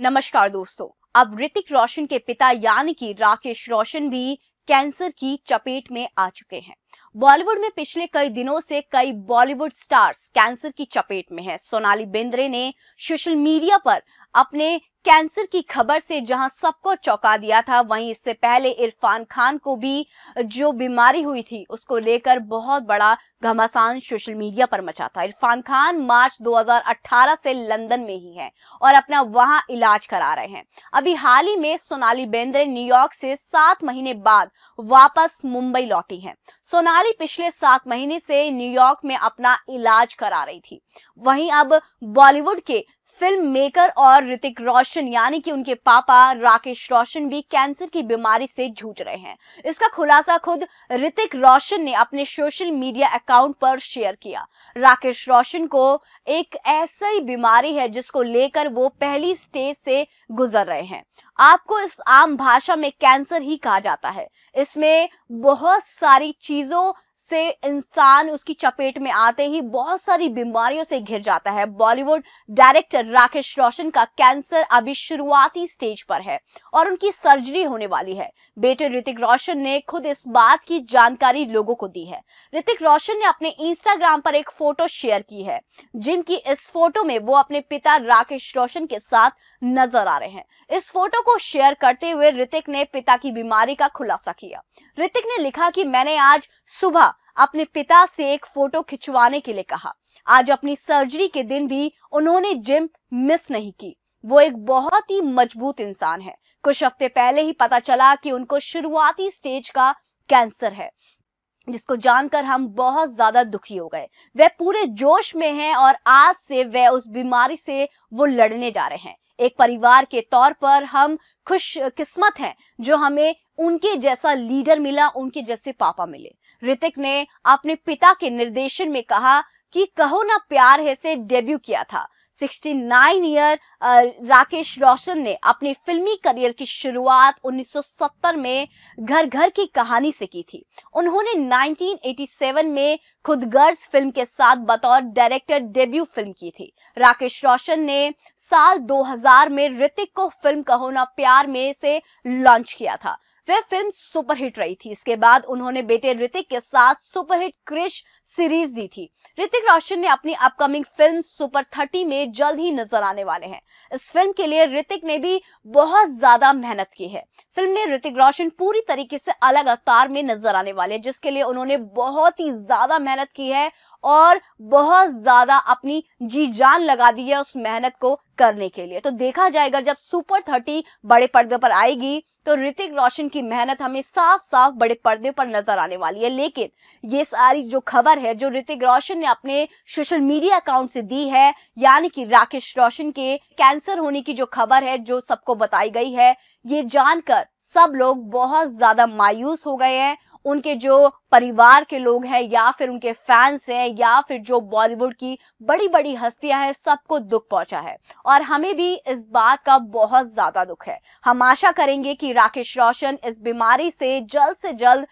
नमस्कार दोस्तों अब ऋतिक रोशन के पिता यानी कि राकेश रोशन भी कैंसर की चपेट में आ चुके हैं बॉलीवुड में पिछले कई दिनों से कई बॉलीवुड स्टार्स कैंसर की चपेट में हैं। सोनाली बेंद्रे ने सोशल मीडिया पर अपने कैंसर की खबर से जहां सबको चौंका दिया था वहीं इससे पहले इरफान खान को भी जो बीमारी हुई थी उसको लेकर बहुत बड़ा घमासान सोशल मीडिया पर मचा था इरफान खान मार्च 2018 से लंदन में ही हैं और अपना वहां इलाज करा रहे हैं अभी हाल ही में सोनाली बेंद्रे न्यूयॉर्क से सात महीने बाद वापस मुंबई लौटी है सोनाली पिछले सात महीने से न्यूयॉर्क में अपना इलाज करा रही थी वहीं अब बॉलीवुड के फिल्म मेकर और ऋतिक रोशन यानी कि उनके पापा राकेश रोशन भी कैंसर की बीमारी से जूझ रहे हैं इसका खुलासा खुद ऋतिक रोशन ने अपने सोशल मीडिया अकाउंट पर शेयर किया राकेश रोशन को एक ऐसी बीमारी है जिसको लेकर वो पहली स्टेज से गुजर रहे हैं आपको इस आम भाषा में कैंसर ही कहा जाता है इसमें बहुत सारी चीजों से इंसान उसकी चपेट में आते ही बहुत सारी बीमारियों से घिर जाता है बॉलीवुड डायरेक्टर राकेश रोशन का कैंसर अभी शुरुआती स्टेज पर है और उनकी सर्जरी होने वाली है बेटे ऋतिक रोशन ने खुद इस बात की जानकारी लोगों को दी है ऋतिक रोशन ने अपने इंस्टाग्राम पर एक फोटो शेयर की है जिनकी इस फोटो में वो अपने पिता राकेश रोशन के साथ नजर आ रहे हैं इस फोटो को को शेयर करते हुए ऋतिक ने पिता की बीमारी का खुलासा किया ऋतिक ने लिखा कि मैंने आज सुबह अपने पिता से एक फोटो खिंचवाने के लिए कहा आज अपनी सर्जरी के दिन भी उन्होंने जिम मिस नहीं की वो एक बहुत ही मजबूत इंसान है कुछ हफ्ते पहले ही पता चला कि उनको शुरुआती स्टेज का कैंसर है जिसको जानकर हम बहुत ज्यादा दुखी हो गए वह पूरे जोश में हैं और आज से वह उस बीमारी से वो लड़ने जा रहे हैं एक परिवार के तौर पर हम खुश किस्मत हैं जो हमें उनके जैसा लीडर मिला उनके जैसे पापा मिले ऋतिक ने अपने पिता के निर्देशन में कहा कि कहो ना प्यार है से डेब्यू किया था 69 ईयर राकेश रोशन ने अपने फिल्मी करियर की शुरुआत 1970 में घर घर की कहानी से की थी उन्होंने 1987 में खुद गर्ज फिल्म के साथ बतौर डायरेक्टर डेब्यू फिल्म की थी राकेश रोशन ने साल 2000 में ऋतिक को फिल्म कहो ना प्यार में से लॉन्च किया था वह फिल्म सुपरहिट रही थी इसके बाद उन्होंने बेटे ऋतिक के साथ सुपरहिट क्रिश सीरीज दी थी ऋतिक रोशन ने अपनी अपकमिंग फिल्म सुपर थर्टी में जल्द ही नजर आने वाले हैं इस फिल्म के लिए ऋतिक ने भी बहुत ज्यादा मेहनत की है फिल्म में ऋतिक रोशन पूरी तरीके से अलग अवतार में नजर आने वाले हैं जिसके लिए उन्होंने बहुत ही ज्यादा मेहनत की है और बहुत ज्यादा अपनी जी जान लगा दी है उस मेहनत को करने के लिए तो देखा जाएगा जब सुपर थर्टी बड़े पर्दे पर आएगी तो ऋतिक रोशन की मेहनत हमें साफ साफ बड़े पर्दे पर नजर आने वाली है लेकिन ये सारी जो खबर है जो ऋतिक रोशन ने अपने सोशल मीडिया अकाउंट से दी है यानी कि राकेश रोशन के कैंसर होने की जो खबर है जो सबको बताई गई है ये जानकर सब लोग बहुत ज्यादा मायूस हो गए हैं उनके जो परिवार के लोग हैं या फिर उनके फैंस हैं या फिर जो बॉलीवुड की बड़ी बड़ी हस्तियां हैं सबको दुख पहुंचा है और हमें भी इस बात का बहुत ज्यादा दुख है हम आशा करेंगे कि राकेश रोशन इस बीमारी से जल्द से जल्द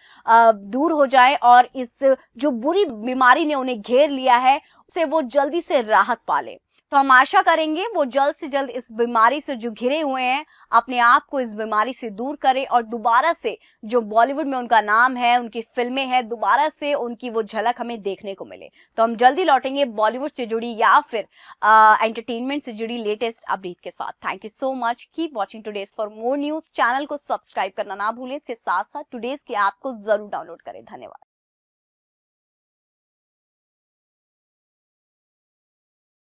दूर हो जाए और इस जो बुरी बीमारी ने उन्हें घेर लिया है उसे वो जल्दी से राहत पा लें तो हम आशा करेंगे वो जल्द से जल्द इस बीमारी से जो घिरे हुए हैं अपने आप को इस बीमारी से दूर करें और दोबारा से जो बॉलीवुड में उनका नाम है उनकी फिल्में हैं दोबारा से उनकी वो झलक हमें देखने को मिले तो हम जल्दी लौटेंगे बॉलीवुड से जुड़ी या फिर एंटरटेनमेंट से जुड़ी लेटेस्ट अपडेट के साथ thank you so much keep watching today's for more news channel को सब्सक्राइब करना ना भूलें इसके साथ साथ टूडेज की ऐप को जरूर डाउनलोड करें धन्यवाद